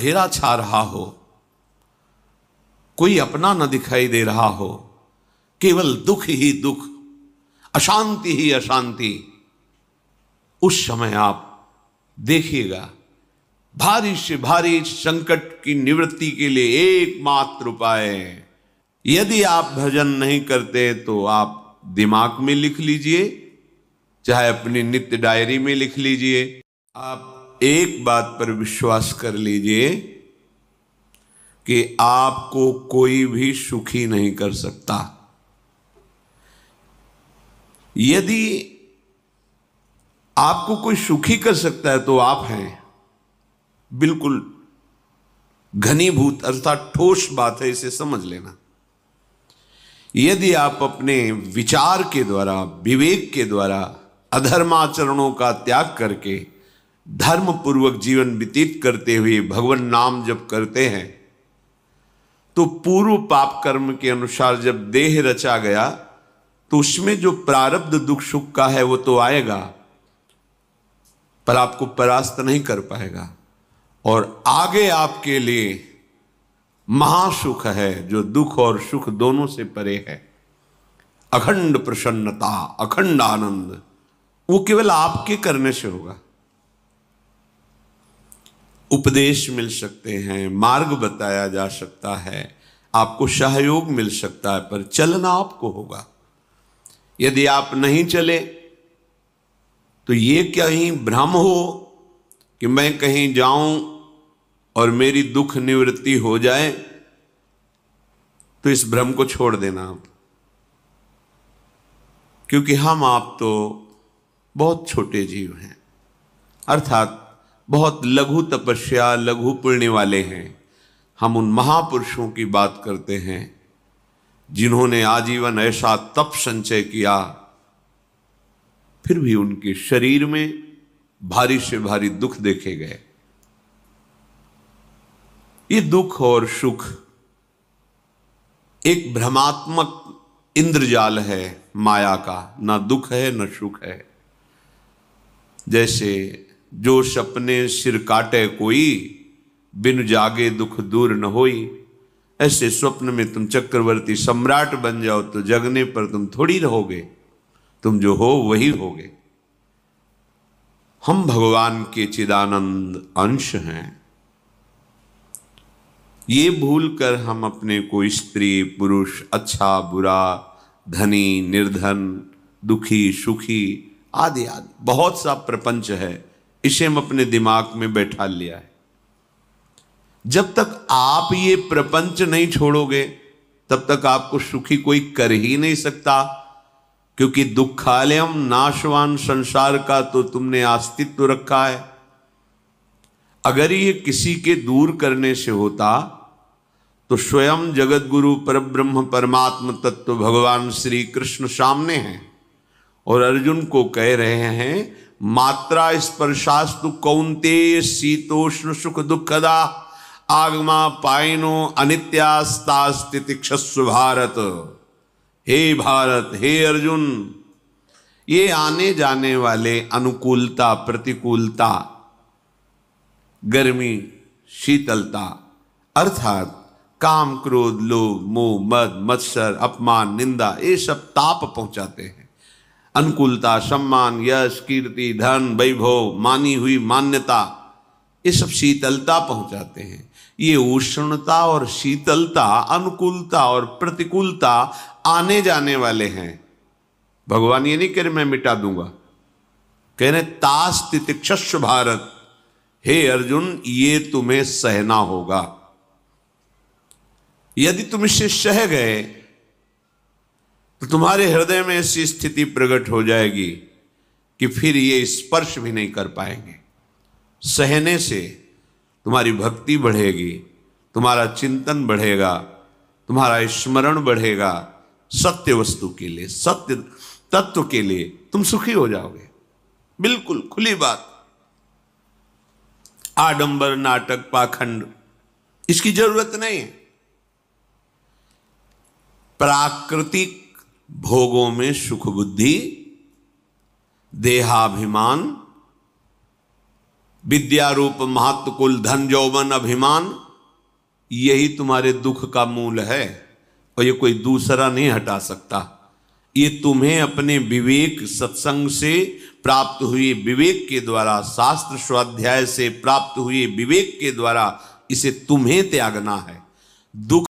अंधेरा छा रहा हो कोई अपना न दिखाई दे रहा हो केवल दुख ही दुख अशांति ही अशांति उस समय आप देखिएगा भारी से भारी संकट की निवृत्ति के लिए एकमात्र उपाय यदि आप भजन नहीं करते तो आप दिमाग में लिख लीजिए चाहे अपनी नित्य डायरी में लिख लीजिए आप एक बात पर विश्वास कर लीजिए कि आपको कोई भी सुखी नहीं कर सकता यदि आपको कोई सुखी कर सकता है तो आप हैं बिल्कुल घनीभूत अर्थात ठोस बात है इसे समझ लेना यदि आप अपने विचार के द्वारा विवेक के द्वारा अधर्माचरणों का त्याग करके धर्म पूर्वक जीवन व्यतीत करते हुए भगवान नाम जब करते हैं तो पूर्व पाप कर्म के अनुसार जब देह रचा गया तो उसमें जो प्रारब्ध दुख सुख का है वो तो आएगा पर आपको परास्त नहीं कर पाएगा और आगे आपके लिए महासुख है जो दुख और सुख दोनों से परे है अखंड प्रसन्नता अखंड आनंद वो केवल आपके करने से होगा उपदेश मिल सकते हैं मार्ग बताया जा सकता है आपको सहयोग मिल सकता है पर चलना आपको होगा यदि आप नहीं चले तो ये कहीं भ्रम हो कि मैं कहीं जाऊं और मेरी दुख निवृत्ति हो जाए तो इस भ्रम को छोड़ देना आप क्योंकि हम आप तो बहुत छोटे जीव हैं अर्थात बहुत लघु तपस्या लघु पुण्य वाले हैं हम उन महापुरुषों की बात करते हैं जिन्होंने आजीवन ऐसा तप संचय किया फिर भी उनके शरीर में भारी से भारी दुख देखे गए ये दुख और सुख एक भ्रमात्मक इंद्रजाल है माया का ना दुख है ना सुख है जैसे जो सपने सिर काटे कोई बिन जागे दुख दूर न होई ऐसे स्वप्न में तुम चक्रवर्ती सम्राट बन जाओ तो जगने पर तुम थोड़ी रहोगे तुम जो हो वही होगे हम भगवान के चिदानंद अंश हैं ये भूल कर हम अपने को स्त्री पुरुष अच्छा बुरा धनी निर्धन दुखी सुखी आदि आदि बहुत सा प्रपंच है इसे हम अपने दिमाग में बैठा लिया है जब तक आप ये प्रपंच नहीं छोड़ोगे तब तक आपको सुखी कोई कर ही नहीं सकता क्योंकि दुखालयम नाशवान संसार का तो तुमने अस्तित्व रखा है अगर ये किसी के दूर करने से होता तो स्वयं जगत गुरु परब्रह्म परमात्म तत्व भगवान श्री कृष्ण सामने हैं और अर्जुन को कह रहे हैं मात्रा स्पर्शास्तु कौंते शीतोष्ण सुख दुखदा आगमा पायनो अनित्यास्तास्तिक्षस्व भारत हे भारत हे अर्जुन ये आने जाने वाले अनुकूलता प्रतिकूलता गर्मी शीतलता अर्थात काम क्रोध लोभ मोह मद मत्सर अपमान निंदा ये सब ताप पहुंचाते हैं अनुकूलता सम्मान यश कीर्ति धन वैभव मानी हुई मान्यता ये सब शीतलता पहुंचाते हैं ये उष्णता और शीतलता अनुकूलता और प्रतिकूलता आने जाने वाले हैं भगवान ये नहीं कह रहे मैं मिटा दूंगा कह रहे तास तितिक्षस्व भारत हे अर्जुन ये तुम्हें सहना होगा यदि तुम इससे सह गए तो तुम्हारे हृदय में ऐसी स्थिति प्रकट हो जाएगी कि फिर ये स्पर्श भी नहीं कर पाएंगे सहने से तुम्हारी भक्ति बढ़ेगी तुम्हारा चिंतन बढ़ेगा तुम्हारा स्मरण बढ़ेगा सत्य वस्तु के लिए सत्य तत्व के लिए तुम सुखी हो जाओगे बिल्कुल खुली बात आडंबर नाटक पाखंड इसकी जरूरत नहीं है प्राकृतिक भोगों में सुख बुद्धि देहाभिमान विद्या रूप महत्व कुल धन जौवन अभिमान यही तुम्हारे दुख का मूल है और ये कोई दूसरा नहीं हटा सकता ये तुम्हें अपने विवेक सत्संग से प्राप्त हुए विवेक के द्वारा शास्त्र स्वाध्याय से प्राप्त हुए विवेक के द्वारा इसे तुम्हें त्यागना है दुख